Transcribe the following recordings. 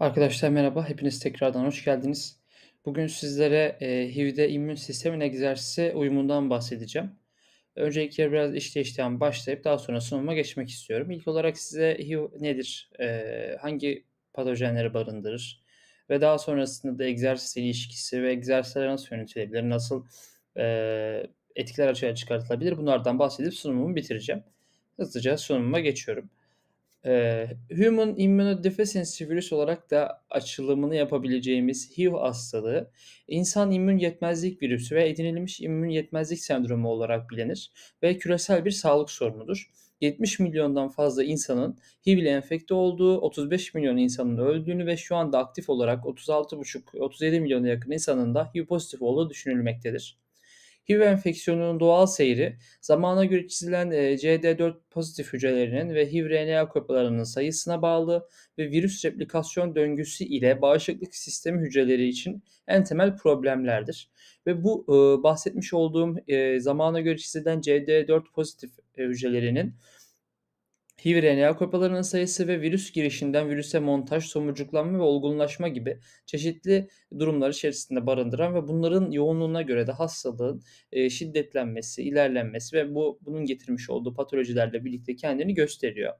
Arkadaşlar merhaba, hepiniz tekrardan hoş geldiniz. Bugün sizlere e, HIV'de immün sistemin egzersizi uyumundan bahsedeceğim. Öncelikle biraz işleyişten başlayıp daha sonra sunuma geçmek istiyorum. İlk olarak size HIV nedir, e, hangi patojenleri barındırır ve daha sonrasında da egzersiz ilişkisi ve egzersizler nasıl yönetilebilir, nasıl e, etkiler açığa çıkartılabilir bunlardan bahsedip sunumumu bitireceğim. Hızlıca sunumuma geçiyorum e, Human Immunodeficiency virüs olarak da açılımını yapabileceğimiz HIV hastalığı, insan immün yetmezlik virüsü ve edinilmiş immün yetmezlik sendromu olarak bilinir ve küresel bir sağlık sorunudur. 70 milyondan fazla insanın HIV ile enfekte olduğu, 35 milyon insanın öldüğünü ve şu anda aktif olarak 36,5-37 milyona yakın insanın da HIV pozitif olduğu düşünülmektedir. HIV enfeksiyonunun doğal seyri zamana göre çizilen e, CD4 pozitif hücrelerinin ve HIV RNA kopyalarının sayısına bağlı ve virüs replikasyon döngüsü ile bağışıklık sistemi hücreleri için en temel problemlerdir. Ve bu e, bahsetmiş olduğum e, zamana göre çizilen CD4 pozitif hücrelerinin HIV-RNA kopyalarının sayısı ve virüs girişinden virüse montaj, somucuklanma ve olgunlaşma gibi çeşitli durumlar içerisinde barındıran ve bunların yoğunluğuna göre de hastalığın e, şiddetlenmesi, ilerlenmesi ve bu bunun getirmiş olduğu patolojilerle birlikte kendini gösteriyor.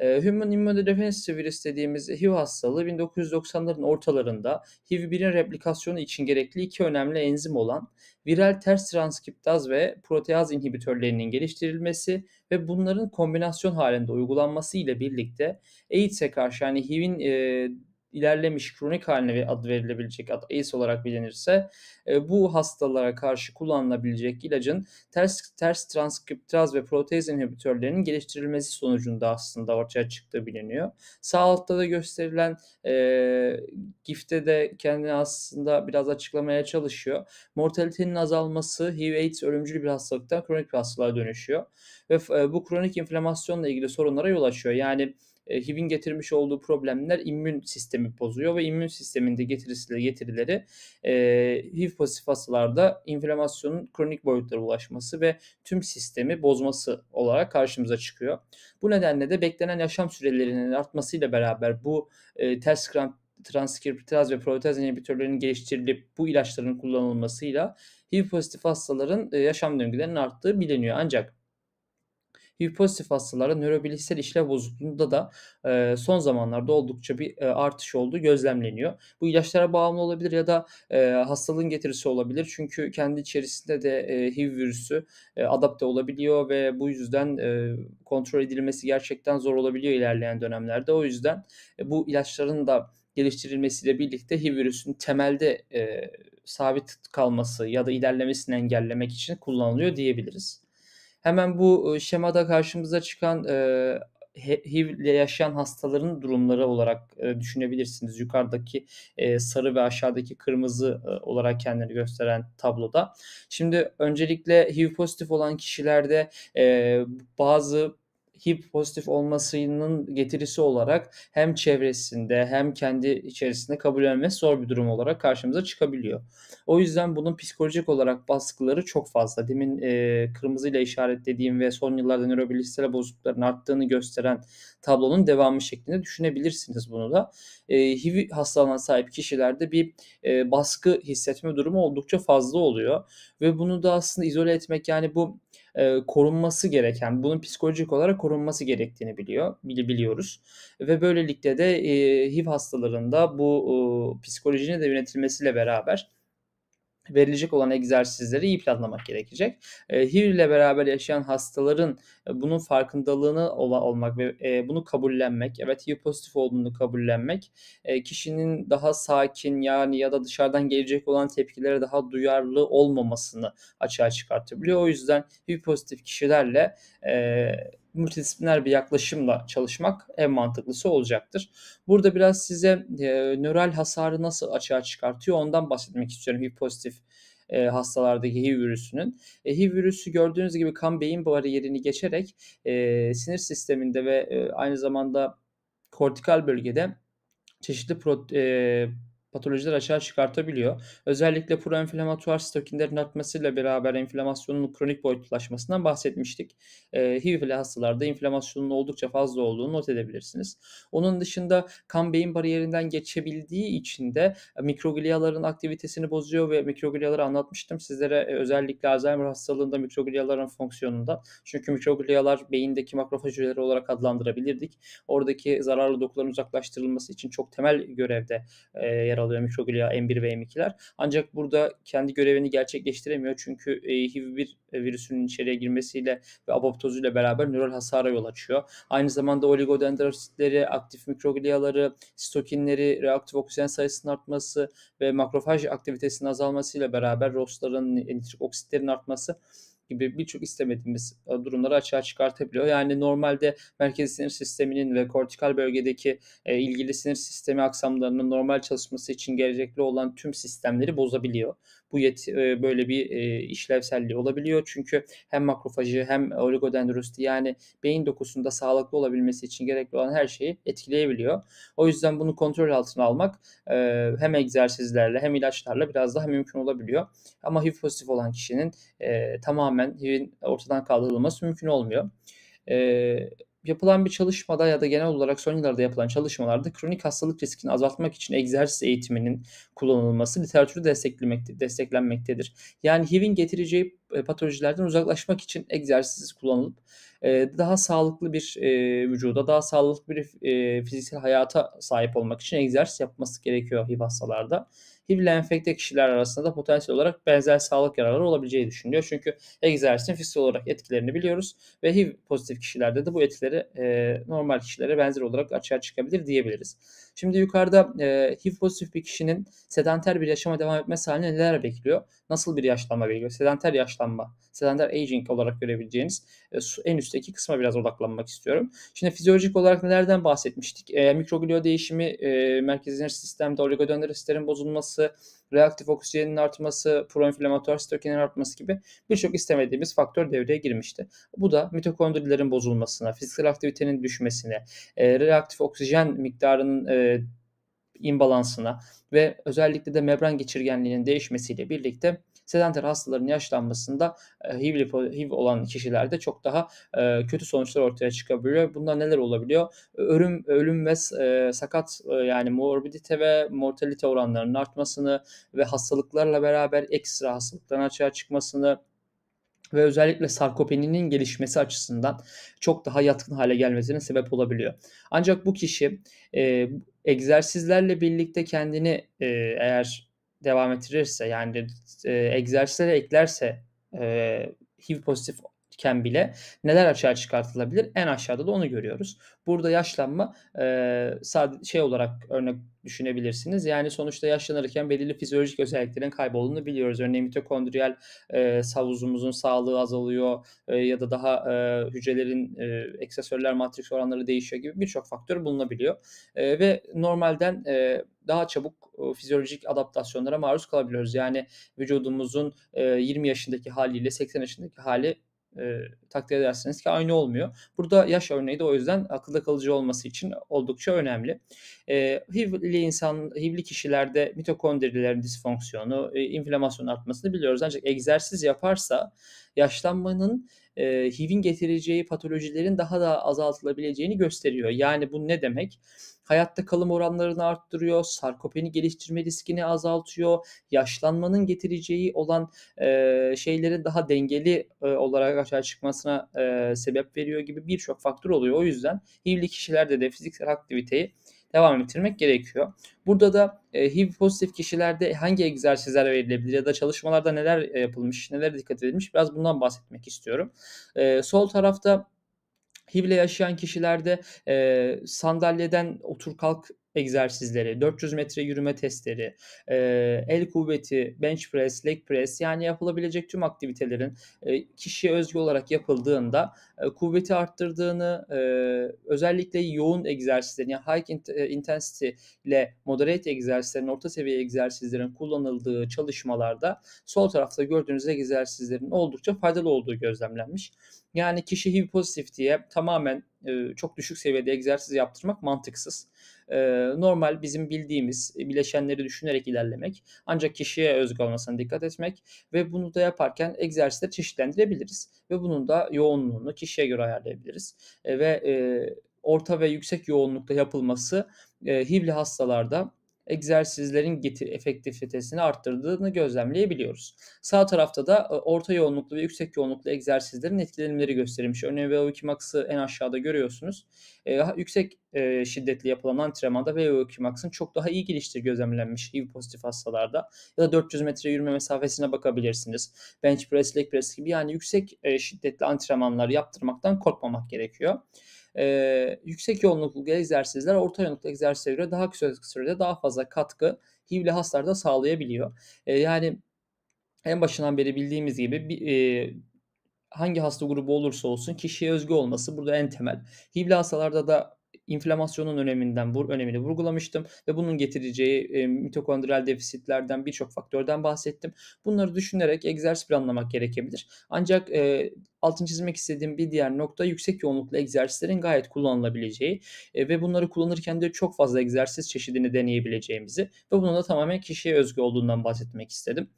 Ee, Human Immunodeficiency virüs dediğimiz HIV hastalığı 1990'ların ortalarında HIV-1'in replikasyonu için gerekli iki önemli enzim olan viral ters transkriptaz ve proteaz inhibitörlerinin geliştirilmesi ve bunların kombinasyon halinde uygulanması ile birlikte AIDS'e karşı yani HIV'in e, ilerlemiş kronik haline ad verilebilecek ad ACE olarak bilinirse e, bu hastalara karşı kullanılabilecek ilacın ters ters transkriptaz ve proteaz inhibitörlerinin geliştirilmesi sonucunda aslında ortaya çıktığı biliniyor. Sağ altta da gösterilen e, gifte de kendini aslında biraz açıklamaya çalışıyor. Mortalitenin azalması HIV AIDS ölümcül bir hastalıktan kronik bir hastalığa dönüşüyor ve e, bu kronik inflamasyonla ilgili sorunlara yol açıyor. Yani e, HIV'in getirmiş olduğu problemler immün sistemi bozuyor ve immün sisteminde getirisiyle getirileri e, HIV pozitif hastalarda inflamasyonun kronik boyutlara ulaşması ve tüm sistemi bozması olarak karşımıza çıkıyor. Bu nedenle de beklenen yaşam sürelerinin artmasıyla beraber bu e, ters kramp transkirpitaz ve proteaz inhibitörlerinin geliştirilip bu ilaçların kullanılmasıyla HIV pozitif hastaların e, yaşam döngülerinin arttığı biliniyor. Ancak hipozitif hastalara nörobilişsel işlev bozukluğunda da e, son zamanlarda oldukça bir e, artış olduğu gözlemleniyor. Bu ilaçlara bağımlı olabilir ya da e, hastalığın getirisi olabilir. Çünkü kendi içerisinde de e, HIV virüsü e, adapte olabiliyor ve bu yüzden e, kontrol edilmesi gerçekten zor olabiliyor ilerleyen dönemlerde. O yüzden e, bu ilaçların da geliştirilmesiyle birlikte HIV virüsünün temelde e, sabit kalması ya da ilerlemesini engellemek için kullanılıyor diyebiliriz. Hemen bu şemada karşımıza çıkan HIV ile yaşayan hastaların durumları olarak düşünebilirsiniz. Yukarıdaki sarı ve aşağıdaki kırmızı olarak kendini gösteren tabloda. Şimdi öncelikle HIV pozitif olan kişilerde bazı HIV pozitif olmasının getirisi olarak hem çevresinde hem kendi içerisinde kabul kabullenmesi zor bir durum olarak karşımıza çıkabiliyor. O yüzden bunun psikolojik olarak baskıları çok fazla. Demin e, kırmızıyla işaretlediğim ve son yıllarda nörobilişsel bozuklukların arttığını gösteren tablonun devamı şeklinde düşünebilirsiniz bunu da. E, HIV hastalığına sahip kişilerde bir e, baskı hissetme durumu oldukça fazla oluyor ve bunu da aslında izole etmek yani bu e, korunması gereken, bunun psikolojik olarak korunması gerektiğini biliyor, bili biliyoruz. Ve böylelikle de e, HIV hastalarında bu e, psikolojinin de yönetilmesiyle beraber verilecek olan egzersizleri iyi planlamak gerekecek. E, HIV ile beraber yaşayan hastaların e, bunun farkındalığını olmak ve e, bunu kabullenmek, evet HIV pozitif olduğunu kabullenmek, kişinin daha sakin yani ya da dışarıdan gelecek olan tepkilere daha duyarlı olmamasını açığa çıkartabiliyor. O yüzden HIV pozitif kişilerle e, multidisipliner bir yaklaşımla çalışmak en mantıklısı olacaktır. Burada biraz size e, nöral hasarı nasıl açığa çıkartıyor ondan bahsetmek istiyorum HIV pozitif e, hastalardaki HIV virüsünün. E, HIV virüsü gördüğünüz gibi kan beyin bariyerini geçerek e, sinir sisteminde ve e, aynı zamanda kortikal bölgede çeşitli pro, e, patolojiler açığa çıkartabiliyor. Özellikle proenflamatuar sitokinlerin artmasıyla beraber enflamasyonun kronik boyutlaşmasından bahsetmiştik. E, ee, HIV'li hastalarda inflamasyonun oldukça fazla olduğunu not edebilirsiniz. Onun dışında kan beyin bariyerinden geçebildiği için de e, mikrogliyaların aktivitesini bozuyor ve mikrogliyaları anlatmıştım sizlere e, özellikle Alzheimer hastalığında mikrogliyaların fonksiyonunda. Çünkü mikrogliyalar beyindeki makrofaj hücreleri olarak adlandırabilirdik. Oradaki zararlı dokuların uzaklaştırılması için çok temel görevde e, yer alıyor mikroglia M1 ve M2'ler. Ancak burada kendi görevini gerçekleştiremiyor çünkü e, HIV-1 virüsünün içeriye girmesiyle ve apoptozuyla beraber nöral hasara yol açıyor. Aynı zamanda oligodendrositleri, aktif mikrogliaları, sitokinleri, reaktif oksijen sayısının artması ve makrofaj aktivitesinin azalmasıyla beraber ROS'ların, e, nitrik oksitlerin artması gibi birçok istemediğimiz e, durumları açığa çıkartabiliyor. Yani normalde merkezi sinir sisteminin ve kortikal bölgedeki e, ilgili sinir sistemi aksamlarının normal çalışması için gerekli olan tüm sistemleri bozabiliyor. Bu yet- e, böyle bir işlevselliği olabiliyor. Çünkü hem makrofajı hem oligodendrosti yani beyin dokusunda sağlıklı olabilmesi için gerekli olan her şeyi etkileyebiliyor. O yüzden bunu kontrol altına almak hem egzersizlerle hem ilaçlarla biraz daha mümkün olabiliyor. Ama hipopozitif olan kişinin tamamen tamamen HIV'in ortadan kaldırılması mümkün olmuyor. E, yapılan bir çalışmada ya da genel olarak son yıllarda yapılan çalışmalarda kronik hastalık riskini azaltmak için egzersiz eğitiminin kullanılması literatürü desteklenmektedir. Yani HIV'in getireceği e, patolojilerden uzaklaşmak için egzersiz kullanılıp e, daha sağlıklı bir e, vücuda, daha sağlıklı bir fiziksel hayata sahip olmak için egzersiz yapması gerekiyor HIV hastalarda. HIV ile enfekte kişiler arasında da potansiyel olarak benzer sağlık yararları olabileceği düşünülüyor. Çünkü egzersizin fiziksel olarak etkilerini biliyoruz ve HIV pozitif kişilerde de bu etkileri e, normal kişilere benzer olarak açığa çıkabilir diyebiliriz. Şimdi yukarıda e, HIV pozitif bir kişinin sedanter bir yaşama devam etmesi haline neler bekliyor? Nasıl bir yaşlanma bekliyor? Sedanter yaşlanma, sedanter aging olarak görebileceğiniz e, en üstteki kısma biraz odaklanmak istiyorum. Şimdi fizyolojik olarak nelerden bahsetmiştik? E, mikrogliyo değişimi, e, merkezi sistemde oligodendrositlerin bozulması, artması, reaktif oksijenin artması, proinflamatuar sitokinin artması gibi birçok istemediğimiz faktör devreye girmişti. Bu da mitokondrilerin bozulmasına, fiziksel aktivitenin düşmesine, e, reaktif oksijen miktarının e, imbalansına ve özellikle de membran geçirgenliğinin değişmesiyle birlikte sedenter hastaların yaşlanmasında e, HIV, HIV olan kişilerde çok daha e, kötü sonuçlar ortaya çıkabiliyor. Bunlar neler olabiliyor? E, ölüm, ölüm ve sakat yani morbidite ve mortalite oranlarının artmasını ve hastalıklarla beraber ekstra hastalıkların açığa çıkmasını ve özellikle sarkopeninin gelişmesi açısından çok daha yatkın hale gelmesine sebep olabiliyor. Ancak bu kişi e, egzersizlerle birlikte kendini e, eğer devam ettirirse yani e, egzersizlere eklerse e, HIV pozitif iken bile neler açığa çıkartılabilir? En aşağıda da onu görüyoruz. Burada yaşlanma e, sadece şey olarak örnek düşünebilirsiniz. Yani sonuçta yaşlanırken belirli fizyolojik özelliklerin kaybolduğunu biliyoruz. Örneğin mitokondriyal e, savuzumuzun sağlığı azalıyor e, ya da daha e, hücrelerin e, eksesörler matris oranları değişiyor gibi birçok faktör bulunabiliyor. E, ve normalden e, daha çabuk e, fizyolojik adaptasyonlara maruz kalabiliyoruz. Yani vücudumuzun e, 20 yaşındaki haliyle 80 yaşındaki hali e, takdir edersiniz ki aynı olmuyor. Burada yaş örneği de o yüzden akılda kalıcı olması için oldukça önemli. E, HIV'li insan, HIV'li kişilerde mitokondrilerin disfonksiyonu, e, inflamasyon artmasını biliyoruz. Ancak egzersiz yaparsa yaşlanmanın e, HIV'in getireceği patolojilerin daha da azaltılabileceğini gösteriyor. Yani bu ne demek? hayatta kalım oranlarını arttırıyor, sarkopeni geliştirme riskini azaltıyor, yaşlanmanın getireceği olan e, şeylerin daha dengeli e, olarak aşağı çıkmasına e, sebep veriyor gibi birçok faktör oluyor. O yüzden HIV'li kişilerde de fiziksel aktiviteyi devam ettirmek gerekiyor. Burada da e, HIV pozitif kişilerde hangi egzersizler verilebilir ya da çalışmalarda neler yapılmış, neler dikkat edilmiş biraz bundan bahsetmek istiyorum. E, sol tarafta Hible yaşayan kişilerde e, sandalyeden otur kalk egzersizleri, 400 metre yürüme testleri, e, el kuvveti, bench press, leg press yani yapılabilecek tüm aktivitelerin e, kişiye özgü olarak yapıldığında e, kuvveti arttırdığını, e, özellikle yoğun egzersizlerin yani high intensity ile moderate egzersizlerin, orta seviye egzersizlerin kullanıldığı çalışmalarda sol tarafta gördüğünüz egzersizlerin oldukça faydalı olduğu gözlemlenmiş. Yani kişi HIV pozitif diye tamamen e, çok düşük seviyede egzersiz yaptırmak mantıksız. E, normal bizim bildiğimiz e, bileşenleri düşünerek ilerlemek ancak kişiye özgü olmasına dikkat etmek ve bunu da yaparken egzersizleri çeşitlendirebiliriz ve bunun da yoğunluğunu kişiye göre ayarlayabiliriz e, ve e, orta ve yüksek yoğunlukta yapılması e, HIV'li hastalarda egzersizlerin getir efektivitesini arttırdığını gözlemleyebiliyoruz. Sağ tarafta da e, orta yoğunluklu ve yüksek yoğunluklu egzersizlerin etkilenimleri gösterilmiş. Örneğin VO2 Max'ı en aşağıda görüyorsunuz. E, yüksek e, şiddetli yapılan antrenmanda VO2 Max'ın çok daha iyi geliştir gözlemlenmiş HIV pozitif hastalarda. Ya da 400 metre yürüme mesafesine bakabilirsiniz. Bench press, leg press gibi yani yüksek e, şiddetli antrenmanlar yaptırmaktan korkmamak gerekiyor e, yüksek yoğunluklu egzersizler orta yoğunluklu egzersizlere göre daha kısa sürede daha fazla katkı HIV'li hastalarda sağlayabiliyor. E, yani en başından beri bildiğimiz gibi bir, e, hangi hasta grubu olursa olsun kişiye özgü olması burada en temel. HIV'li hastalarda da inflamasyonun öneminden bu önemini vurgulamıştım ve bunun getireceği e, mitokondriyal defisitlerden birçok faktörden bahsettim. Bunları düşünerek egzersiz planlamak gerekebilir. Ancak e, altın çizmek istediğim bir diğer nokta yüksek yoğunluklu egzersizlerin gayet kullanılabileceği e, ve bunları kullanırken de çok fazla egzersiz çeşidini deneyebileceğimizi ve bunun da tamamen kişiye özgü olduğundan bahsetmek istedim.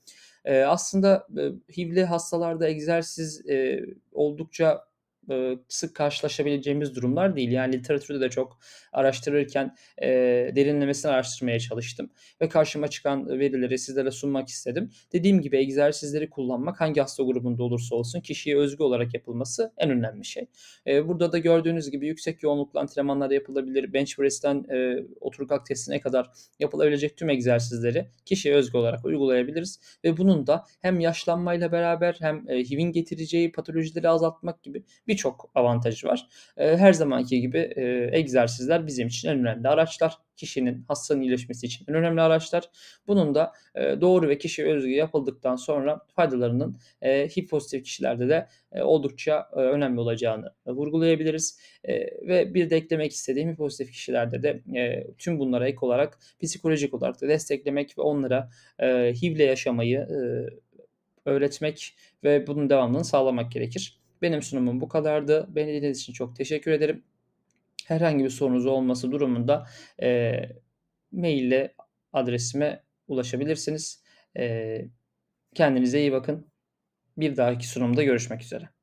E, aslında e, HIV'li hastalarda egzersiz e, oldukça e, sık karşılaşabileceğimiz durumlar değil. Yani literatürde de çok araştırırken e, derinlemesine araştırmaya çalıştım ve karşıma çıkan verileri sizlere sunmak istedim. Dediğim gibi egzersizleri kullanmak hangi hasta grubunda olursa olsun kişiye özgü olarak yapılması en önemli şey. E, burada da gördüğünüz gibi yüksek yoğunluklu antrenmanlar yapılabilir. Bench press'ten oturuk oturgak testine kadar yapılabilecek tüm egzersizleri kişiye özgü olarak uygulayabiliriz ve bunun da hem yaşlanmayla beraber hem HIV'in getireceği patolojileri azaltmak gibi bir birçok avantajı var. E, her zamanki gibi e, egzersizler bizim için en önemli araçlar. Kişinin hastanın iyileşmesi için en önemli araçlar. Bunun da e, doğru ve kişi özgü yapıldıktan sonra faydalarının e, HIV pozitif kişilerde de e, oldukça e, önemli olacağını e, vurgulayabiliriz. E, ve bir de eklemek istediğim HIV pozitif kişilerde de e, tüm bunlara ek olarak psikolojik olarak da desteklemek ve onlara e, HIV'le yaşamayı e, öğretmek ve bunun devamını sağlamak gerekir. Benim sunumum bu kadardı. Beni dinlediğiniz için çok teşekkür ederim. Herhangi bir sorunuz olması durumunda e, maille adresime ulaşabilirsiniz. E, kendinize iyi bakın. Bir dahaki sunumda görüşmek üzere.